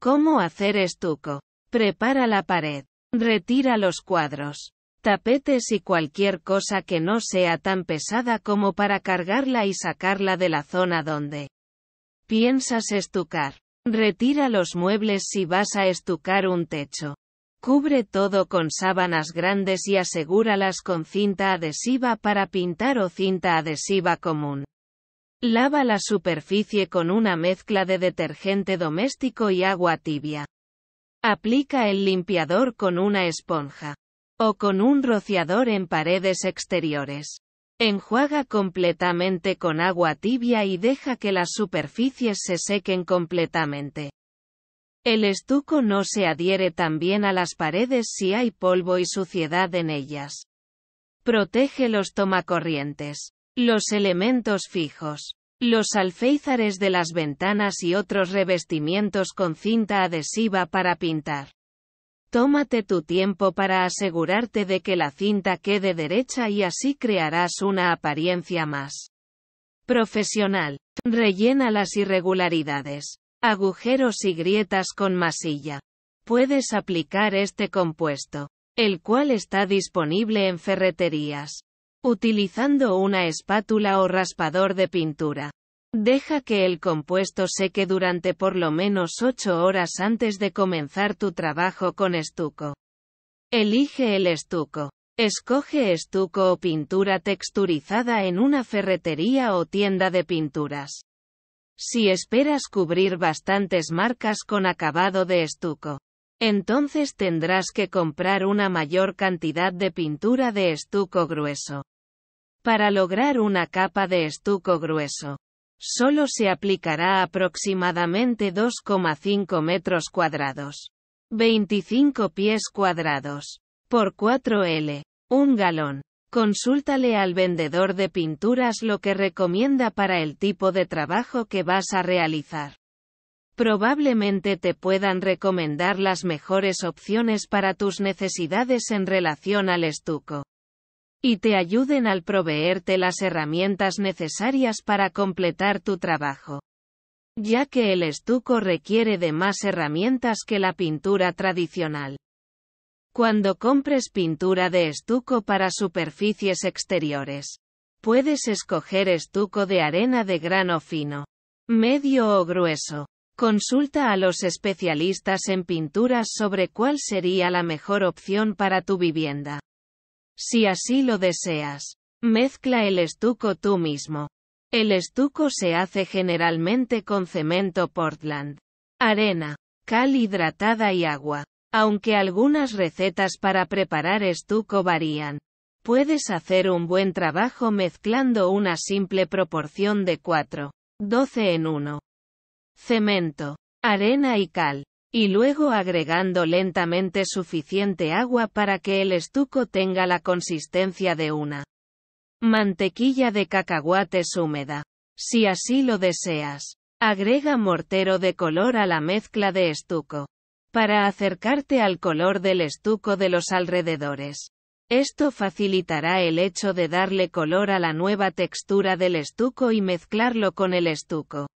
¿Cómo hacer estuco? Prepara la pared. Retira los cuadros, tapetes y cualquier cosa que no sea tan pesada como para cargarla y sacarla de la zona donde piensas estucar. Retira los muebles si vas a estucar un techo. Cubre todo con sábanas grandes y asegúralas con cinta adhesiva para pintar o cinta adhesiva común. Lava la superficie con una mezcla de detergente doméstico y agua tibia. Aplica el limpiador con una esponja. O con un rociador en paredes exteriores. Enjuaga completamente con agua tibia y deja que las superficies se sequen completamente. El estuco no se adhiere tan bien a las paredes si hay polvo y suciedad en ellas. Protege los tomacorrientes. Los elementos fijos. Los alféizares de las ventanas y otros revestimientos con cinta adhesiva para pintar. Tómate tu tiempo para asegurarte de que la cinta quede derecha y así crearás una apariencia más profesional. Rellena las irregularidades, agujeros y grietas con masilla. Puedes aplicar este compuesto, el cual está disponible en ferreterías. Utilizando una espátula o raspador de pintura. Deja que el compuesto seque durante por lo menos 8 horas antes de comenzar tu trabajo con estuco. Elige el estuco. Escoge estuco o pintura texturizada en una ferretería o tienda de pinturas. Si esperas cubrir bastantes marcas con acabado de estuco, entonces tendrás que comprar una mayor cantidad de pintura de estuco grueso. Para lograr una capa de estuco grueso, solo se aplicará aproximadamente 2,5 metros cuadrados. 25 pies cuadrados. Por 4L. Un galón. Consúltale al vendedor de pinturas lo que recomienda para el tipo de trabajo que vas a realizar probablemente te puedan recomendar las mejores opciones para tus necesidades en relación al estuco. Y te ayuden al proveerte las herramientas necesarias para completar tu trabajo. Ya que el estuco requiere de más herramientas que la pintura tradicional. Cuando compres pintura de estuco para superficies exteriores, puedes escoger estuco de arena de grano fino, medio o grueso Consulta a los especialistas en pinturas sobre cuál sería la mejor opción para tu vivienda. Si así lo deseas, mezcla el estuco tú mismo. El estuco se hace generalmente con cemento Portland, arena, cal hidratada y agua. Aunque algunas recetas para preparar estuco varían, puedes hacer un buen trabajo mezclando una simple proporción de 4, 12 en 1 cemento, arena y cal, y luego agregando lentamente suficiente agua para que el estuco tenga la consistencia de una mantequilla de cacahuates húmeda. Si así lo deseas, agrega mortero de color a la mezcla de estuco para acercarte al color del estuco de los alrededores. Esto facilitará el hecho de darle color a la nueva textura del estuco y mezclarlo con el estuco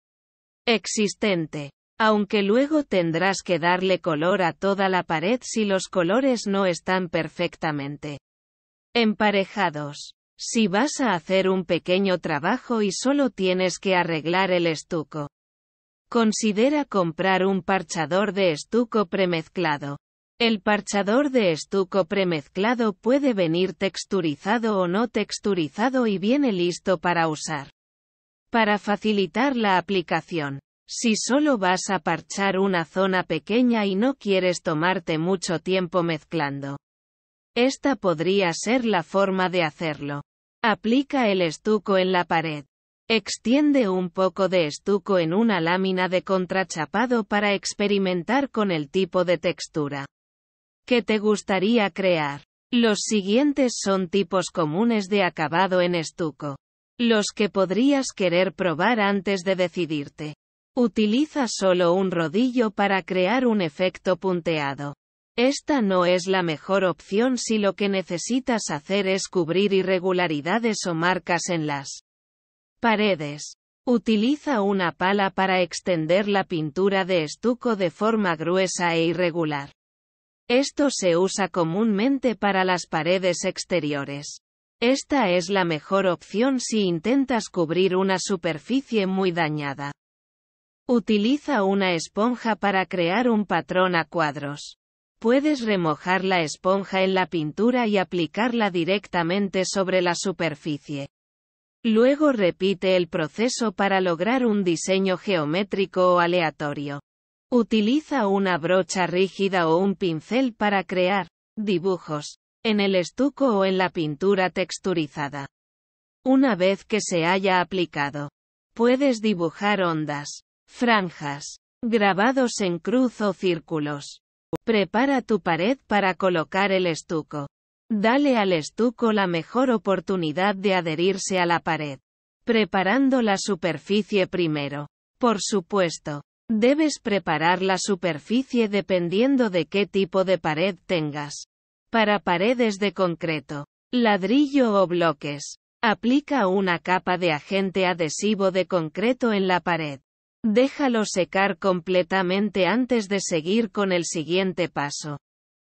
existente. Aunque luego tendrás que darle color a toda la pared si los colores no están perfectamente emparejados. Si vas a hacer un pequeño trabajo y solo tienes que arreglar el estuco. Considera comprar un parchador de estuco premezclado. El parchador de estuco premezclado puede venir texturizado o no texturizado y viene listo para usar. Para facilitar la aplicación. Si solo vas a parchar una zona pequeña y no quieres tomarte mucho tiempo mezclando. Esta podría ser la forma de hacerlo. Aplica el estuco en la pared. Extiende un poco de estuco en una lámina de contrachapado para experimentar con el tipo de textura que te gustaría crear. Los siguientes son tipos comunes de acabado en estuco los que podrías querer probar antes de decidirte. Utiliza solo un rodillo para crear un efecto punteado. Esta no es la mejor opción si lo que necesitas hacer es cubrir irregularidades o marcas en las paredes. Utiliza una pala para extender la pintura de estuco de forma gruesa e irregular. Esto se usa comúnmente para las paredes exteriores. Esta es la mejor opción si intentas cubrir una superficie muy dañada. Utiliza una esponja para crear un patrón a cuadros. Puedes remojar la esponja en la pintura y aplicarla directamente sobre la superficie. Luego repite el proceso para lograr un diseño geométrico o aleatorio. Utiliza una brocha rígida o un pincel para crear dibujos en el estuco o en la pintura texturizada. Una vez que se haya aplicado, puedes dibujar ondas, franjas, grabados en cruz o círculos. Prepara tu pared para colocar el estuco. Dale al estuco la mejor oportunidad de adherirse a la pared. Preparando la superficie primero. Por supuesto, debes preparar la superficie dependiendo de qué tipo de pared tengas. Para paredes de concreto, ladrillo o bloques. Aplica una capa de agente adhesivo de concreto en la pared. Déjalo secar completamente antes de seguir con el siguiente paso.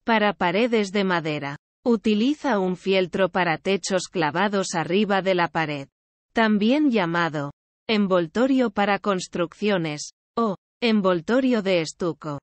Para paredes de madera. Utiliza un fieltro para techos clavados arriba de la pared. También llamado envoltorio para construcciones o envoltorio de estuco.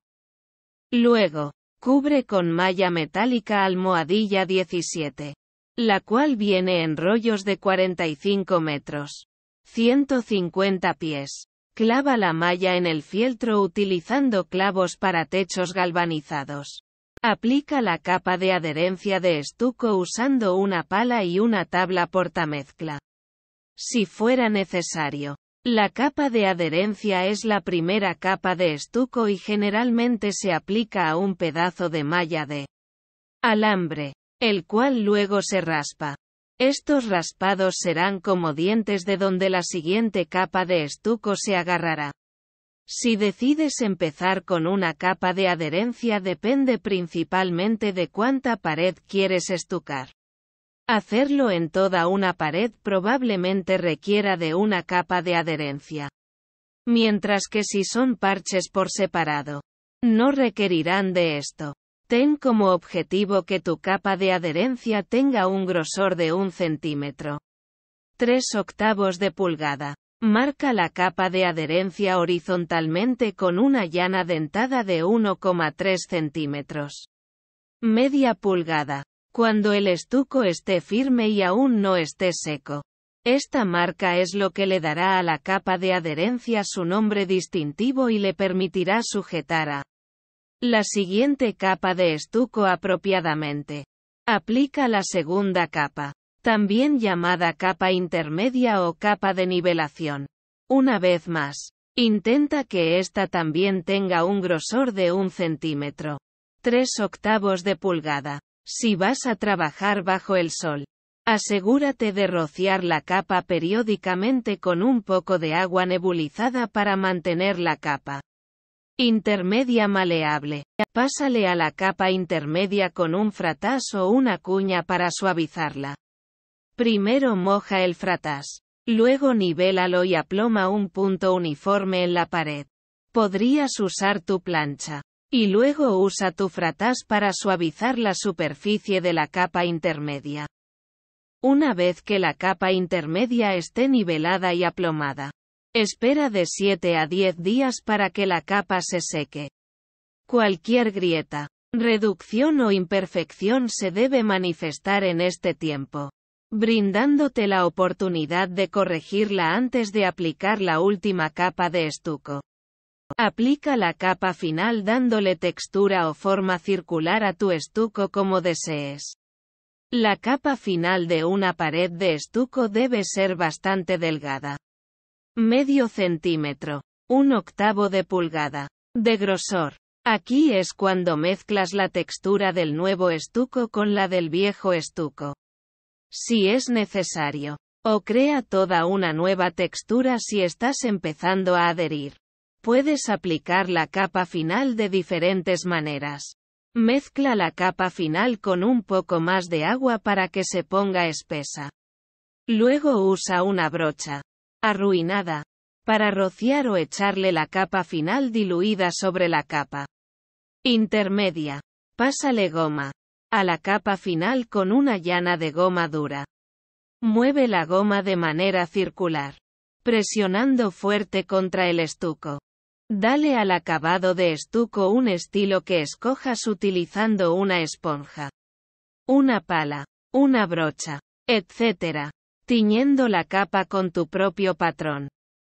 Luego, Cubre con malla metálica almohadilla 17. La cual viene en rollos de 45 metros. 150 pies. Clava la malla en el fieltro utilizando clavos para techos galvanizados. Aplica la capa de adherencia de estuco usando una pala y una tabla portamezcla. Si fuera necesario, la capa de adherencia es la primera capa de estuco y generalmente se aplica a un pedazo de malla de alambre, el cual luego se raspa. Estos raspados serán como dientes de donde la siguiente capa de estuco se agarrará. Si decides empezar con una capa de adherencia depende principalmente de cuánta pared quieres estucar. Hacerlo en toda una pared probablemente requiera de una capa de adherencia. Mientras que si son parches por separado, no requerirán de esto. Ten como objetivo que tu capa de adherencia tenga un grosor de un centímetro. 3 octavos de pulgada. Marca la capa de adherencia horizontalmente con una llana dentada de 1,3 centímetros. Media pulgada cuando el estuco esté firme y aún no esté seco. Esta marca es lo que le dará a la capa de adherencia su nombre distintivo y le permitirá sujetar a la siguiente capa de estuco apropiadamente. Aplica la segunda capa, también llamada capa intermedia o capa de nivelación. Una vez más, intenta que ésta también tenga un grosor de un centímetro. 3 octavos de pulgada. Si vas a trabajar bajo el sol, asegúrate de rociar la capa periódicamente con un poco de agua nebulizada para mantener la capa intermedia maleable. Pásale a la capa intermedia con un fratás o una cuña para suavizarla. Primero moja el fratás. Luego nivélalo y aploma un punto uniforme en la pared. Podrías usar tu plancha. Y luego usa tu fratás para suavizar la superficie de la capa intermedia. Una vez que la capa intermedia esté nivelada y aplomada, espera de 7 a 10 días para que la capa se seque. Cualquier grieta, reducción o imperfección se debe manifestar en este tiempo, brindándote la oportunidad de corregirla antes de aplicar la última capa de estuco. Aplica la capa final dándole textura o forma circular a tu estuco como desees. La capa final de una pared de estuco debe ser bastante delgada. Medio centímetro. Un octavo de pulgada. De grosor. Aquí es cuando mezclas la textura del nuevo estuco con la del viejo estuco. Si es necesario. O crea toda una nueva textura si estás empezando a adherir. Puedes aplicar la capa final de diferentes maneras. Mezcla la capa final con un poco más de agua para que se ponga espesa. Luego usa una brocha arruinada para rociar o echarle la capa final diluida sobre la capa intermedia. Pásale goma a la capa final con una llana de goma dura. Mueve la goma de manera circular, presionando fuerte contra el estuco. Dale al acabado de estuco un estilo que escojas utilizando una esponja, una pala, una brocha, etc., tiñendo la capa con tu propio patrón.